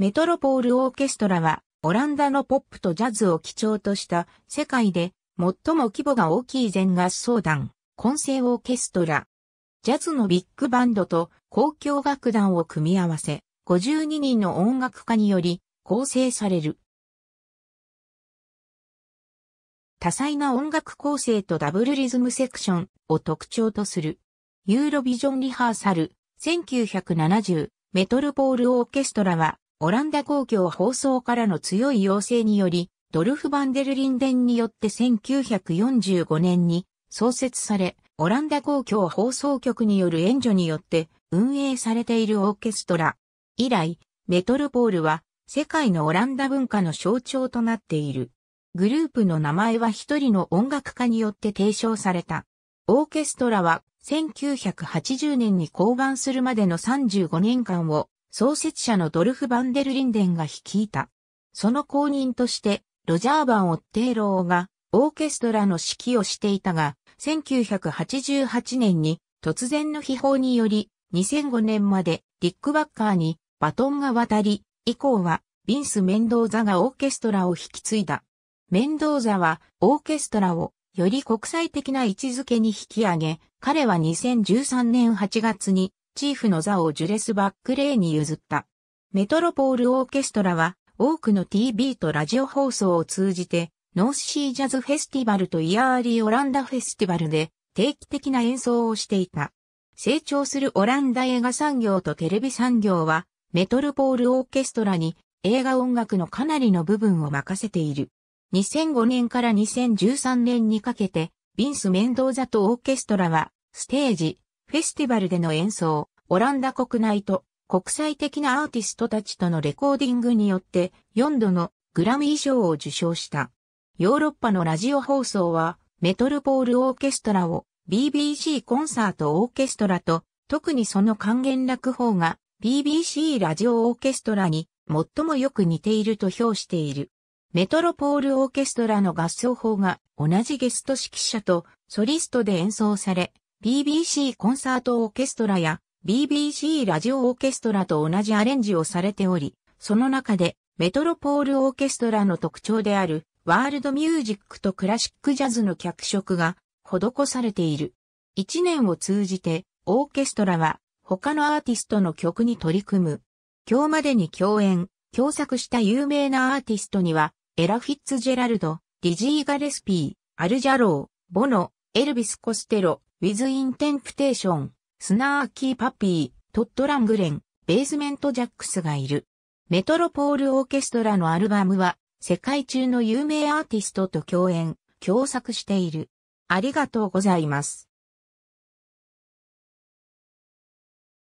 メトロポールオーケストラは、オランダのポップとジャズを基調とした世界で最も規模が大きい全合奏団、混声オーケストラ。ジャズのビッグバンドと交響楽団を組み合わせ、52人の音楽家により構成される。多彩な音楽構成とダブルリズムセクションを特徴とする。ユーロビジョンリハーサル1970メトロポールオーケストラはオランダ公共放送からの強い要請により、ドルフ・バンデル・リンデンによって1945年に創設され、オランダ公共放送局による援助によって運営されているオーケストラ。以来、メトロポールは世界のオランダ文化の象徴となっている。グループの名前は一人の音楽家によって提唱された。オーケストラは1980年に降板するまでの35年間を創設者のドルフ・バンデルリンデンが率いた。その後任として、ロジャー・バン・オッテーローが、オーケストラの指揮をしていたが、1988年に突然の秘宝により、2005年までリック・バッカーにバトンが渡り、以降はビンス・メンドーザがオーケストラを引き継いだ。メンドーザはオーケストラをより国際的な位置づけに引き上げ、彼は2013年8月にチーフの座をジュレス・バックレーに譲った。メトロポールオーケストラは多くの TV とラジオ放送を通じてノースシージャズフェスティバルとイヤーリーオランダフェスティバルで定期的な演奏をしていた。成長するオランダ映画産業とテレビ産業はメトロポールオーケストラに映画音楽のかなりの部分を任せている。2005年から2013年にかけて、ビンス・メンドーザとオーケストラは、ステージ、フェスティバルでの演奏、オランダ国内と国際的なアーティストたちとのレコーディングによって4度のグラミー賞を受賞した。ヨーロッパのラジオ放送はメトルポールオーケストラを BBC コンサートオーケストラと特にその還元楽法が BBC ラジオオーケストラに最もよく似ていると評している。メトロポールオーケストラの合奏法が同じゲスト指揮者とソリストで演奏され、BBC コンサートオーケストラや BBC ラジオオーケストラと同じアレンジをされており、その中でメトロポールオーケストラの特徴であるワールドミュージックとクラシックジャズの脚色が施されている。一年を通じてオーケストラは他のアーティストの曲に取り組む。今日までに共演、共作した有名なアーティストにはエラ・フィッツジェラルド、ディジー・ガレスピー、アルジャロー、ボノ、エルビス・コステロ、ウィズ・イン・テンプテーション、スナーキー・パピー、トット・ラングレン、ベースメント・ジャックスがいる。メトロポール・オーケストラのアルバムは、世界中の有名アーティストと共演、共作している。ありがとうございます。